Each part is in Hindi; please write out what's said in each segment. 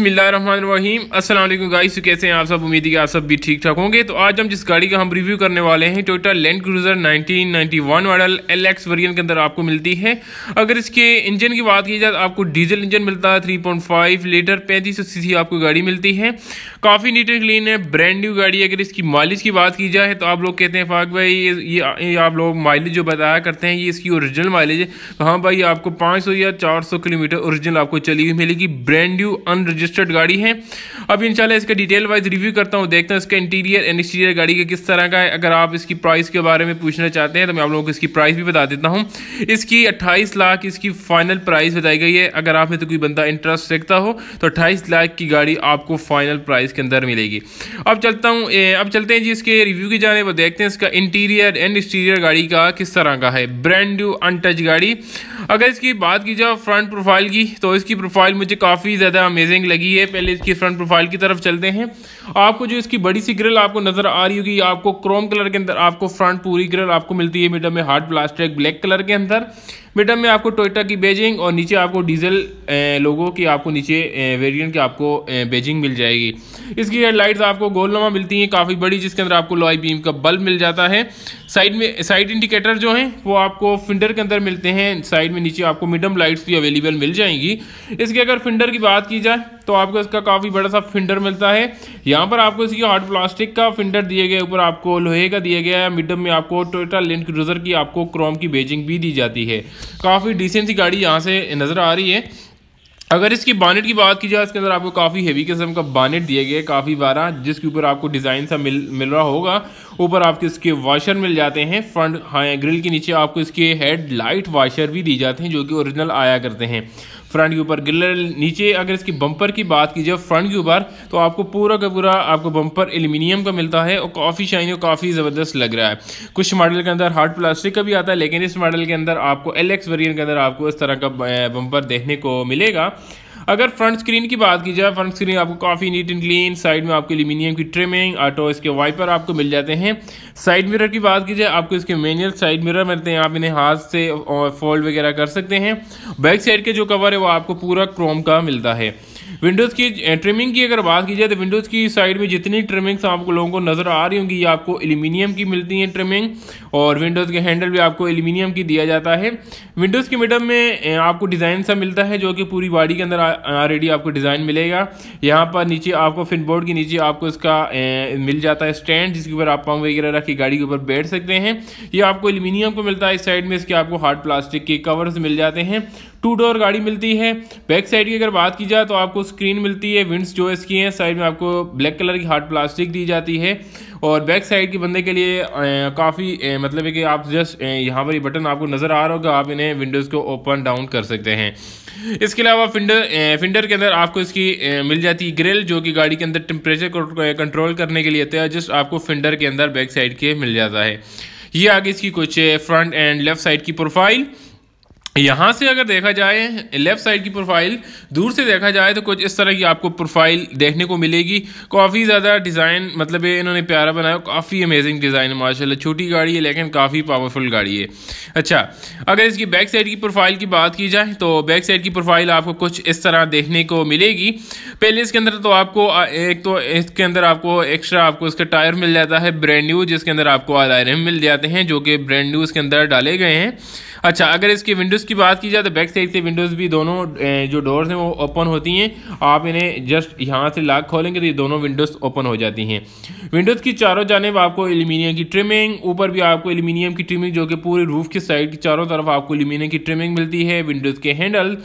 बिसमीम असल गाइस कैसे हैं आप सब उम्मीद है कि आप सब भी ठीक ठाक होंगे तो आज हम जिस गाड़ी का हम रिव्यू करने वाले हैं Toyota Land Cruiser 1991 model L X version के अंदर आपको मिलती है अगर इसके इंजन की बात की जाए तो आपको डीजल इंजन मिलता है 3.5 लीटर पैंतीस सौ सी आपको गाड़ी मिलती है काफ़ी नीट एंड क्लीन है ब्रांड न्यू गाड़ी अगर इसकी माइलेज की बात की जाए तो आप लोग कहते हैं फाक भाई ये, ये, ये आप लोग माइलेज जो बताया करते हैं ये इसकी ओरिजिनल माइलेज है तो हाँ भाई आपको पाँच या चार किलोमीटर औरिजिनल आपको चली हुई मिलेगी ब्रांड न्यू अनरिजिनल रजिस्टर्ड गाड़ी है अब इंशाल्लाह इसका डिटेल वाइज रिव्यू करता हूँ देखता हूँ इसका इंटीरियर एंड एक्सटीरियर गाड़ी का किस तरह का है अगर आप इसकी प्राइस के बारे में पूछना चाहते हैं तो मैं आप लोगों को इसकी प्राइस भी बता देता हूँ इसकी अट्ठाईस लाख इसकी फाइनल प्राइस बताई गई है अगर आप में तो कोई बंदा इंटरेस्ट रखता हो तो अट्ठाईस लाख की गाड़ी आपको फाइनल प्राइस के अंदर मिलेगी अब चलता हूँ अब चलते हैं जी इसके रिव्यू की जाने वो देखते हैं इसका इंटीरियर एंड एक्सटीरियर गाड़ी का किस तरह का है ब्रांड न्यू अनटच गाड़ी अगर इसकी बात की जाए फ्रंट प्रोफाइल की तो इसकी प्रोफाइल मुझे काफ़ी ज़्यादा अमेजिंग लगी है पहले इसकी फ्रंट प्रोफाइल की तरफ चलते हैं आपको जो इसकी बड़ी सी ग्रिल आपको नज़र आ रही होगी आपको क्रोम कलर के अंदर आपको फ्रंट पूरी ग्रिल आपको मिलती है मीडियम में हार्ड प्लास्टिक ब्लैक कलर के अंदर मिडम में आपको टोयोटा की बेजिंग और नीचे आपको डीजल लोगों की आपको नीचे वेरिएंट की आपको बेजिंग मिल जाएगी इसकी हेडलाइट्स आपको नमा मिलती हैं काफ़ी बड़ी जिसके अंदर आपको लॉय बीम का बल्ब मिल जाता है साइड में साइड इंडिकेटर जो हैं वो आपको फिंडर के अंदर मिलते हैं साइड में नीचे आपको मिडम लाइट्स भी अवेलेबल मिल जाएंगी इसकी अगर फिंडर की बात की जाए तो आपको इसका काफ़ी बड़ा सा फिंडर मिलता है यहाँ पर आपको इसकी हार्ड प्लास्टिक का फिंडर दिए गए ऊपर आपको लोहे का दिया गया है मिडम में आपको टोयोटा लेंड क्रूजर की आपको क्रोम की बेजिंग भी दी जाती है काफ़ी डिसेंट सी गाड़ी यहाँ से नज़र आ रही है अगर इसकी बानेट की बात की जाए इसके अंदर आपको काफ़ी हेवी किस्म का बानेट दिया गया है काफ़ी बारह जिसके ऊपर आपको डिज़ाइन सा मिल मिल रहा होगा ऊपर आपके इसके वाशर मिल जाते हैं फ्रंट हाँ ग्रिल के नीचे आपको इसके हेड लाइट वाशर भी दी जाते हैं जो कि ओरिजिनल आया करते हैं फ्रंट के ऊपर गिलर नीचे अगर इसकी बम्पर की बात की जाए फ्रंट के ऊपर तो आपको पूरा का पूरा आपको बम्पर एल्यूमिनियम का मिलता है और काफ़ी शाइन और काफ़ी ज़बरदस्त लग रहा है कुछ मॉडल के अंदर हार्ड प्लास्टिक का भी आता है लेकिन इस मॉडल के अंदर आपको एल एक्स के अंदर आपको इस तरह का बम्पर देखने को मिलेगा अगर फ्रंट स्क्रीन की बात की जाए फ्रंट स्क्रीन आपको काफ़ी नीट एंड क्लीन साइड में आपके एल्यूमिनियम की ट्रिमिंग ऑटो इसके वाइपर आपको मिल जाते हैं साइड मिरर की बात की जाए आपको इसके मैनुअल साइड मिरर मिलते हैं आप इन्हें हाथ से फोल्ड वगैरह कर सकते हैं बैक साइड के जो कवर है वो आपको पूरा क्रोम का मिलता है विंडोज़ की ट्रिमिंग की अगर बात की जाए तो विंडोज़ की साइड में जितनी ट्रिमिंग्स आपको लोगों को नज़र आ रही होंगी ये आपको एल्यूमिनियम की मिलती हैं ट्रिमिंग और विंडोज़ के हैंडल भी आपको एल्यूमिनियम की दिया जाता है विंडोज़ के मिडम में आपको डिज़ाइन सा मिलता है जो कि पूरी बॉडी के अंदर ऑलरेडी आपको डिज़ाइन मिलेगा यहाँ पर नीचे आपको फिनबोर्ड के नीचे आपको इसका मिल जाता है स्टैंड जिसके ऊपर आप पंप वगैरह रख के गाड़ी के ऊपर बैठ सकते हैं ये आपको एल्यूमिनियम को मिलता है इस साइड में इसके आपको हार्ड प्लास्टिक के कवर्स मिल जाते हैं टू डोर गाड़ी मिलती है बैक साइड की अगर बात की जाए तो आपको स्क्रीन मिलती है विंड्स जो इसकी हैं साइड में आपको ब्लैक कलर की हार्ड प्लास्टिक दी जाती है और बैक साइड के बंदे के लिए काफ़ी मतलब है कि आप जस्ट यहाँ पर ये बटन आपको नज़र आ रहा होगा आप इन्हें विंडोज़ को ओपन डाउन कर सकते हैं इसके अलावा फिंडर फिंडर के अंदर आपको इसकी मिल जाती है ग्रिल जो कि गाड़ी के अंदर टेम्परेचर को कंट्रोल करने के लिए होता है जस्ट आपको फिंडर के अंदर बैक साइड के मिल जाता है ये आगे इसकी कुछ फ्रंट एंड लेफ्ट साइड की प्रोफाइल यहाँ से अगर देखा जाए लेफ़्ट साइड की प्रोफाइल दूर से देखा जाए तो कुछ इस तरह की आपको प्रोफाइल देखने को मिलेगी काफ़ी ज़्यादा डिज़ाइन मतलब ये इन्होंने प्यारा बनाया काफ़ी अमेजिंग डिज़ाइन है माशाल्लाह छोटी गाड़ी है लेकिन काफ़ी पावरफुल गाड़ी है अच्छा अगर इसकी बैक साइड की प्रोफाइल की बात की जाए तो बैक साइड की प्रोफाइल आपको कुछ इस तरह देखने को मिलेगी पहले इसके अंदर तो आपको एक तो इसके अंदर आपको एक्स्ट्रा आपको इसका टायर मिल जाता है ब्रैंड न्यू जिसके अंदर आपको आर मिल जाते हैं जो कि ब्रैंड न्यू इसके अंदर डाले गए हैं अच्छा अगर इसकी विंडोज़ की बात की जाए तो बैक साइड से विंडोज़ भी दोनों जो डोर्स हैं वो ओपन होती हैं आप इन्हें जस्ट यहाँ से लाख खोलेंगे तो ये दोनों विंडोज़ ओपन हो जाती हैं विंडोज़ की चारों जानब आपको एल्यूमिनियम की ट्रिमिंग ऊपर भी आपको एल्यूमिनियम की ट्रिमिंग जो कि पूरे रूफ के साइड की चारों तरफ आपको एल्यूमिनियम की ट्रिमिंग मिलती है विंडोज़ के हैंडल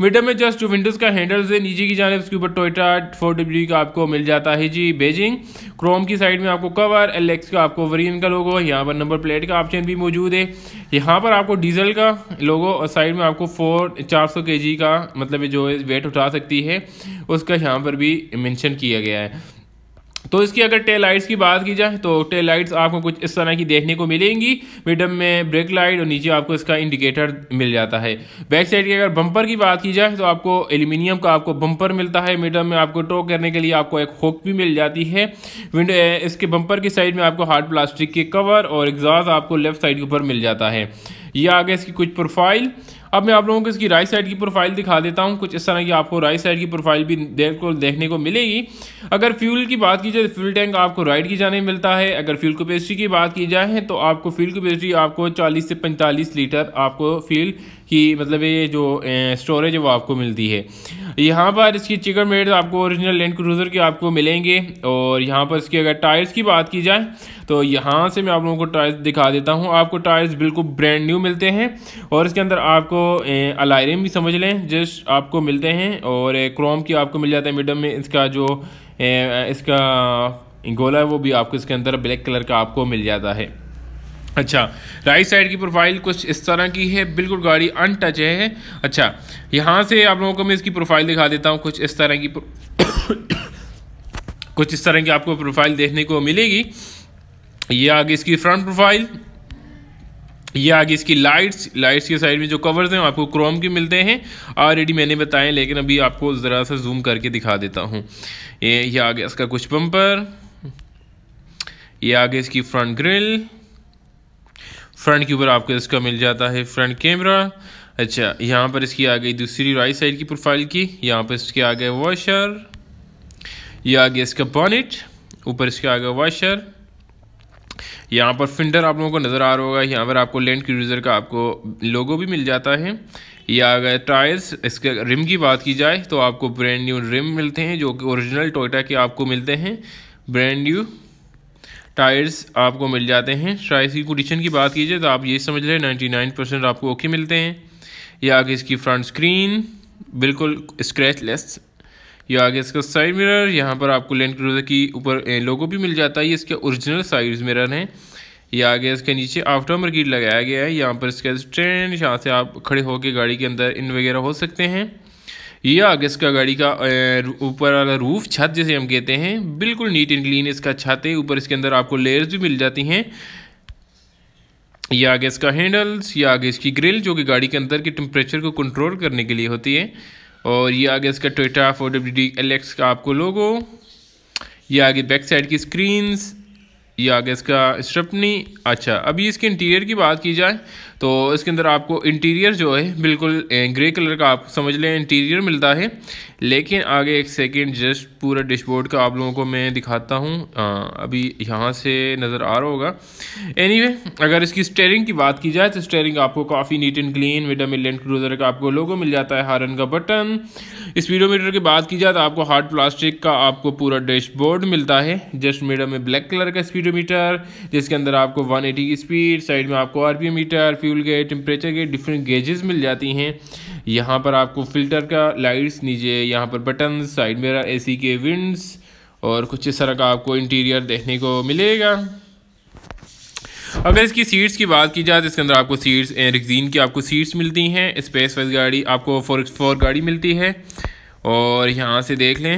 मिडल में जस्ट जो विंडोज़ का हैंडल है नीचे की जाने उसके ऊपर टोयटा फोर डब्ल्यू का आपको मिल जाता है जी बेजिंग क्रोम की साइड में आपको कवर एल का आपको वरीन का लोगो यहाँ पर नंबर प्लेट का ऑप्शन भी मौजूद है यहाँ पर आपको डीजल का लोगो और साइड में आपको फोर चार सौ का मतलब जो वेट उठा सकती है उसका यहाँ पर भी मैंशन किया गया है तो इसकी अगर टेल लाइट्स की बात की जाए तो टेल लाइट्स आपको कुछ इस तरह की देखने को मिलेंगी मिडम में ब्रेक लाइट और नीचे आपको इसका इंडिकेटर मिल जाता है बैक साइड की अगर बम्पर की बात की जाए तो आपको एल्यूमिनियम का आपको बम्पर मिलता है मिडम में आपको टो करने के लिए आपको एक होक भी मिल जाती है विंडो eh, इसके बम्पर की साइड में आपको हार्ड प्लास्टिक के कवर और एग्जाज आपको लेफ्ट साइड के ऊपर मिल जाता है ये आगे इसकी कुछ प्रोफाइल अब मैं आप लोगों को इसकी राइट साइड की प्रोफाइल दिखा देता हूँ कुछ इस तरह की आपको राइट साइड की प्रोफाइल भी देर को देखने को मिलेगी अगर फ्यूल की बात की जाए तो फ्यूल टैंक आपको राइट की जाने मिलता है अगर फ्यूल कैपेसिटी की बात की जाए तो आपको फ्यूल कैपेसिटी आपको चालीस से पैंतालीस लीटर आपको फ्यूल की मतलब ये जो स्टोरेज है वो आपको मिलती है यहाँ पर इसकी चिकन मेड आपको ओरिजिनल लैंड क्रूज़र के आपको मिलेंगे और यहाँ पर इसकी अगर टायर्स की बात की जाए तो यहाँ से मैं आप लोगों को टायर्स दिखा देता हूँ आपको टायर्स बिल्कुल ब्रांड न्यू मिलते हैं और इसके अंदर आपको अलायरम भी समझ लें जस्ट आपको मिलते हैं और क्रोम की आपको मिल जाता है मिडम में इसका जो ए, इसका गोला है वो भी आपको इसके अंदर ब्लैक कलर का आपको मिल जाता है अच्छा राइट साइड की प्रोफाइल कुछ इस तरह की है बिल्कुल गाड़ी अनटच है अच्छा यहाँ से आप लोगों को मैं इसकी प्रोफाइल दिखा देता हूँ कुछ इस तरह की कुछ इस तरह की आपको प्रोफाइल देखने को मिलेगी ये आगे इसकी फ्रंट प्रोफाइल ये आगे इसकी लाइट्स लाइट्स के साइड में जो कवर्स हैं आपको क्रोम के मिलते हैं ऑलरेडी मैंने बताए लेकिन अभी आपको ज़रा सा जूम करके दिखा देता हूँ ये ये आगे इसका कुछ बम्पर ये आगे इसकी फ्रंट ग्रिल फ्रंट के ऊपर आपको इसका मिल जाता है फ्रंट कैमरा अच्छा यहाँ पर इसकी आ गई दूसरी राइट साइड की प्रोफाइल की यहाँ पर इसके आ गए वॉशर ये आ गया इसका बॉनेट ऊपर इसके आ गया वॉशर यहाँ पर फिंडर आप लोगों को नज़र आ रहा होगा यहाँ पर आपको लैंड क्रूज़र का आपको लोगो भी मिल जाता है या अगर टायर्स इसके रिम की बात की जाए तो आपको ब्रांड न्यू रिम मिलते हैं जो कि ओरिजिनल टोयोटा के आपको मिलते हैं ब्रांड न्यू टायर्स आपको मिल जाते हैं टायर्स की कंडीशन की बात कीजिए तो आप ये समझ रहे नाइन्टी नाइन परसेंट आपको ओके मिलते हैं या अगर इसकी फ्रंट स्क्रीन बिल्कुल स्क्रैचलेस ये आ गया इसका साइड मिरर यहाँ पर आपको लैंड क्रूज़र की ऊपर लोगो भी मिल जाता है ये इसके ओरिजिनल साइज मिरर हैं ये आ गया इसके नीचे आफ्टर मार्केट लगाया गया है यहाँ पर इसका स्टैंड यहाँ से आप खड़े होकर गाड़ी के अंदर इन वगैरह हो सकते हैं ये आ गया इसका गाड़ी का ऊपर वाला रूफ छत जैसे हम कहते हैं बिल्कुल नीट एंड क्लीन इसका छत है ऊपर इसके अंदर आपको लेयर्स भी मिल जाती हैं या आगे इसका हैंडल्स या आगे इसकी ग्रिल जो कि गाड़ी के अंदर के टेम्परेचर को कंट्रोल करने के लिए होती है और ये आगे इसका ट्विटर four W D L X का आपको लोगो ये आगे बैक साइड की स्क्रीन्स ये आगे इसका स्ट्रपनी अच्छा अभी इसके इंटीरियर की बात की जाए तो इसके अंदर आपको इंटीरियर जो है बिल्कुल ग्रे कलर का आप समझ लें इंटीरियर मिलता है लेकिन आगे एक सेकेंड जस्ट पूरा डिशबोर्ड का आप लोगों को मैं दिखाता हूँ अभी यहाँ से नज़र आ रहा होगा एनी anyway, अगर इसकी स्टेयरिंग की बात की जाए तो स्टेयरिंग आपको काफ़ी नीट एंड क्लीन विडा मिलेंट क्रूज़र का आपको लोगो मिल जाता है हारन का बटन स्पीडोमीटर की बात की जाए तो आपको हार्ड प्लास्टिक का आपको पूरा डैशबोर्ड मिलता है जस्ट मीडियम में ब्लैक कलर का स्पीडोमीटर जिसके अंदर आपको 180 की स्पीड साइड में आपको आरपीएम मीटर फ्यूल के टेम्परेचर के डिफरेंट गेजेस मिल जाती हैं यहाँ पर आपको फ़िल्टर का लाइट्स नीचे यहाँ पर बटन साइड मिरर एसी के विंडस और कुछ इस तरह का आपको इंटीरियर देखने को मिलेगा अगर इसकी सीट्स की बात की जाए तो इसके अंदर आपको सीट्स रिक्जीन की आपको सीट्स मिलती हैं स्पेस वाइज गाड़ी आपको फोर फोर गाड़ी मिलती है और यहाँ से देख लें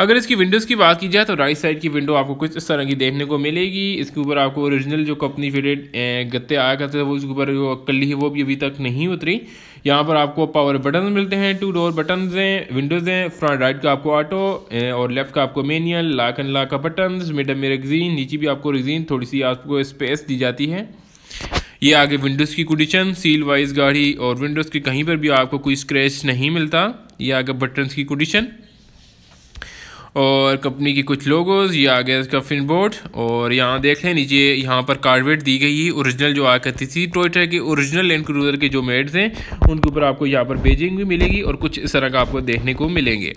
अगर इसकी विंडोज़ की बात की जाए तो राइट साइड की विंडो आपको कुछ इस तरह की देखने को मिलेगी इसके ऊपर आपको ओरिजिनल जो कंपनी फिटेड गत्ते आया करते थे वो इसके ऊपर जो कली है वो भी अभी तक नहीं उतरी यहाँ पर आपको पावर बटन मिलते हैं टू डोर बटन हैं विंडोज़ हैं फ्रंट राइट का आपको ऑटो और लेफ्ट का आपको मेनियल लाक एंड लाक का बटन मिडम में रेगजीन नीचे भी आपको रेगजीन थोड़ी सी आपको स्पेस दी जाती है ये आगे विंडोज़ की कंडीशन सील वाइज गाड़ी और विंडोज़ की कहीं पर भी आपको कोई स्क्रैच नहीं मिलता ये आगे बटन्स की कंडीशन और कंपनी की कुछ लोगोज ये आ गया इसका फिन बोर्ड और यहाँ देख लें नीचे यहाँ पर कार्डवेट दी गई है ओरिजिनल जो आ करती थी टोयटा के ओरिजिनल लैंड क्रूज़र के जो मेड्स हैं उनके ऊपर आपको यहाँ पर बेजिंग भी मिलेगी और कुछ इस तरह का आपको देखने को मिलेंगे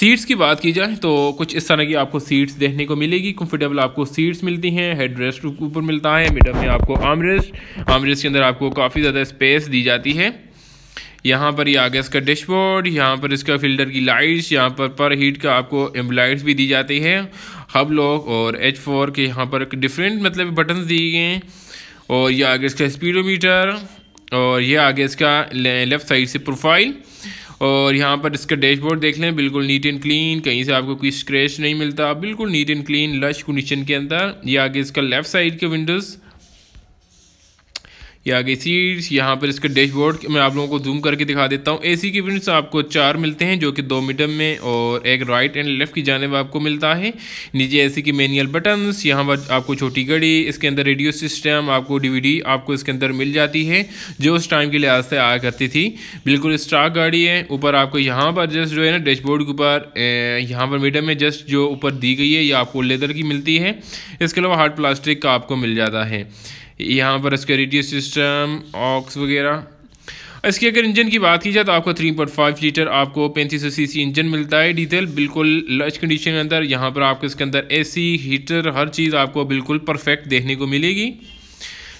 सीट्स की बात की जाए तो कुछ इस तरह की आपको सीट्स देखने को मिलेगी कम्फर्टेबल आपको सीट्स मिलती हैं हेड रेस्ट ऊपर मिलता है मिडम में आपको आमरेस्ट आमरेस्ट के अंदर आपको काफ़ी ज़्यादा स्पेस दी जाती है यहाँ पर ये आ गया इसका डैशबोर्ड यहाँ पर इसका फिल्टर की लाइट्स यहाँ पर पर हीट का आपको एम्बलाइट्स भी दी जाती है हब लॉक और एच फोर के यहाँ पर डिफरेंट मतलब बटन दिए गए हैं और ये आ गया इसका स्पीडोमीटर और ये आ गया इसका लेफ़्ट साइड से प्रोफाइल और यहाँ पर इसका डैशबोर्ड देख लें बिल्कुल नीट एंड क्लीन कहीं से आपको कोई स्क्रैच नहीं मिलता बिल्कुल neat and clean lush condition के अंदर ये आगे इसका लेफ़्ट साइड के विंडोज़ ये आगे सीट्स यहाँ पर इसके डैशबोर्ड मैं आप लोगों को जूम करके दिखा देता हूँ एसी के विंड्स आपको चार मिलते हैं जो कि दो मीटर में और एक राइट एंड लेफ्ट की जानब आपको मिलता है नीचे एसी की मैनुअल बटन्स यहाँ पर आपको छोटी घड़ी इसके अंदर रेडियो सिस्टम आपको डीवीडी आपको इसके अंदर मिल जाती है जो उस टाइम के लिहाज से आया करती थी बिल्कुल स्टॉक गाड़ी है ऊपर आपको यहाँ पर जस्ट जो है ना डैशबोर्ड के ऊपर यहाँ पर मीटर में जस्ट जो ऊपर दी गई है ये आपको लेदर की मिलती है इसके अलावा हार्ड प्लास्टिक का आपको मिल जाता है यहाँ पर इसका रेडियो सिस्टम ऑक्स वगैरह इसकी अगर इंजन की बात की जाए तो आपको 3.5 लीटर आपको पैंतीस सीसी इंजन मिलता है डीजल बिल्कुल लच कंडीशन के अंदर यहाँ पर आपको इसके अंदर एसी हीटर हर चीज़ आपको बिल्कुल परफेक्ट देखने को मिलेगी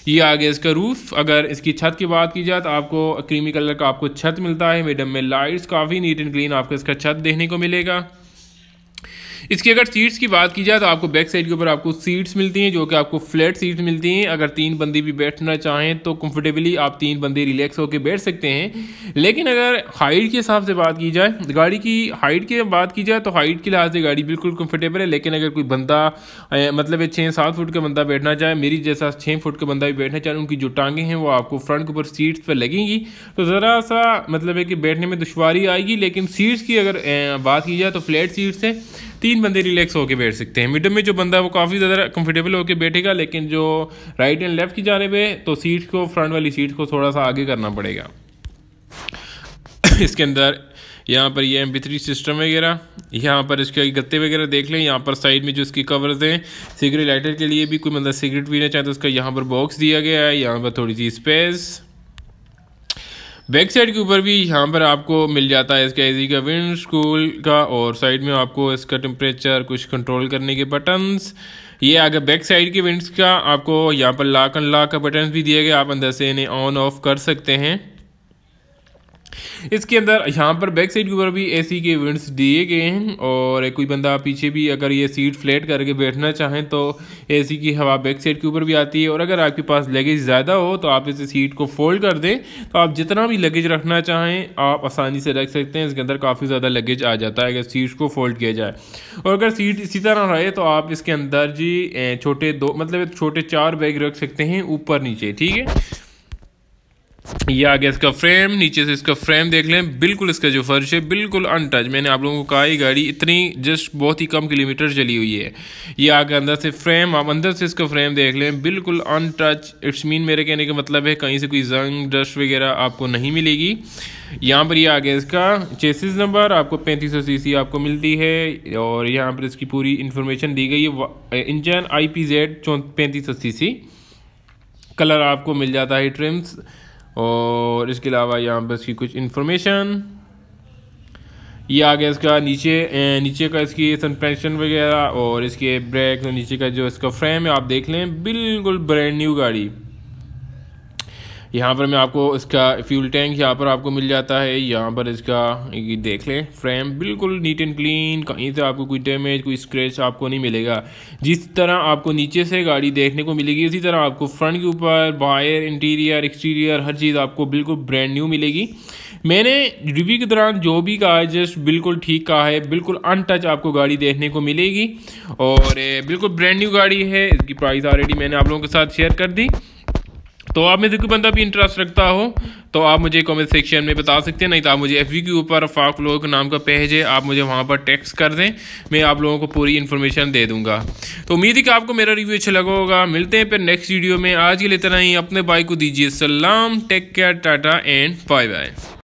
ये आ गया इसका रूफ अगर इसकी छत की बात की जाए तो आपको क्रीमी कलर का आपको छत मिलता है मीडियम में लाइट्स काफ़ी नीट एंड क्लीन आपको इसका छत देखने को मिलेगा इसकी अगर सीट्स की बात की जाए तो आपको बैक साइड के ऊपर आपको सीट्स मिलती हैं जो कि आपको फ्लैट सीट्स मिलती हैं अगर तीन बंदे भी बैठना चाहें तो कंफर्टेबली आप तीन बंदे रिलैक्स होकर बैठ सकते हैं लेकिन अगर हाइट के हिसाब से बात की जाए गाड़ी की हाइट की बात की जाए तो हाइट के लिहाज से गाड़ी बिल्कुल कम्फर्टेबल है लेकिन अगर कोई बंदा मतलब छः सात फुट का बंदा बैठना चाहे मेरी जैसा छः फुट का बंदा भी बैठना चाहे उनकी जो टांगें हैं वो आपको फ्रंट के ऊपर सीट्स पर लगेंगी तो ज़रा सा मतलब है कि बैठने में दुशारी आएगी लेकिन सीट्स की अगर बात की जाए तो फ्लैट सीट्स हैं तीन बंदे रिलैक्स होकर बैठ सकते हैं मिडल में जो बंदा है वो काफ़ी ज़्यादा कंफर्टेबल होकर बैठेगा लेकिन जो राइट एंड लेफ्ट की जाने पर तो सीट को फ्रंट वाली सीट को थोड़ा सा आगे करना पड़ेगा इसके अंदर यहाँ पर ये एम सिस्टम वगैरह यहाँ पर इसके गत्ते वगैरह देख लें यहाँ पर साइड में जो इसकी कवर्स हैं सिगरेट लाइटर के लिए भी कोई मतलब सिगरेट पीना चाहे तो उसका यहाँ पर बॉक्स दिया गया है यहाँ पर थोड़ी सी स्पेस बैक साइड के ऊपर भी यहाँ पर आपको मिल जाता है इसका एजी का विंड स्कूल का और साइड में आपको इसका टेम्परेचर कुछ कंट्रोल करने के बटन्स ये आगे बैक साइड के विंड्स का आपको यहाँ पर लाख अनलाख का बटन भी दिए गए आप अंदर से इन्हें ऑन ऑफ कर सकते हैं इसके अंदर यहाँ पर बैक साइड के ऊपर भी एसी के इवेंट्स दिए गए हैं और कोई बंदा पीछे भी अगर ये सीट फ्लैट करके बैठना चाहें तो एसी की हवा बैक साइड के ऊपर भी आती है और अगर आपके पास लगेज ज़्यादा हो तो आप इसे सीट को फोल्ड कर दें तो आप जितना भी लगेज रखना चाहें आप आसानी से रख सकते हैं इसके अंदर काफ़ी ज़्यादा लगेज आ जाता है अगर सीट को फोल्ड किया जाए और अगर सीट इसी तरह रहे तो आप इसके अंदर जी छोटे दो मतलब छोटे चार बैग रख सकते हैं ऊपर नीचे ठीक है ये आ गया इसका फ्रेम नीचे से इसका फ्रेम देख लें बिल्कुल इसका जो फर्श है बिल्कुल अनटच मैंने आप लोगों को कहा ही गाड़ी इतनी जस्ट बहुत ही कम किलोमीटर चली हुई है ये आ गया अंदर से फ्रेम आप अंदर से इसका फ्रेम देख लें बिल्कुल अनटच इट्स मीन मेरे कहने का मतलब है कहीं से कोई जंग डस्ट वगैरह आपको नहीं मिलेगी यहाँ पर ये आ गया इसका चेसिस नंबर आपको 3500 सीसी आपको मिलती है और यहाँ पर इसकी पूरी इन्फॉर्मेशन दी गई है इंजन आई पी जेड पैंतीस सौ कलर आपको मिल जाता है ट्रिम्स और इसके अलावा यहाँ पर इसकी कुछ इन्फॉर्मेशन ये आ गया इसका नीचे नीचे का इसकी सस्पेंशन वगैरह और इसके ब्रेक नीचे का जो इसका फ्रेम है आप देख लें बिल्कुल ब्रांड न्यू गाड़ी यहाँ पर मैं आपको इसका फ्यूल टैंक यहाँ पर आपको मिल जाता है यहाँ पर इसका देख लें फ्रेम बिल्कुल नीट एंड क्लीन कहीं से आपको कोई डैमेज कोई स्क्रैच आपको नहीं मिलेगा जिस तरह आपको नीचे से गाड़ी देखने को मिलेगी उसी तरह आपको फ्रंट के ऊपर बाहर इंटीरियर एक्सटीरियर हर चीज़ आपको बिल्कुल ब्रांड न्यू मिलेगी मैंने रिव्यू के दौरान जो भी कहा है जस्ट बिल्कुल ठीक कहा है बिल्कुल अनटच आपको गाड़ी देखने को मिलेगी और बिल्कुल ब्रांड न्यू गाड़ी है इसकी प्राइस ऑलरेडी मैंने आप लोगों के साथ शेयर कर दी तो आप में से कोई बंदा भी इंटरेस्ट रखता हो तो आप मुझे कमेंट सेक्शन में बता सकते हैं नहीं तो आप मुझे एफ के ऊपर फाक के नाम का पेज है आप मुझे वहाँ पर टेक्स्ट कर दें मैं आप लोगों को पूरी इन्फॉर्मेशन दे दूँगा तो उम्मीद है कि आपको मेरा रिव्यू अच्छा लगा होगा मिलते हैं फिर नेक्स्ट वीडियो में आज के लिए इतना ही अपने भाई को दीजिए सलाम take care tata and bye bye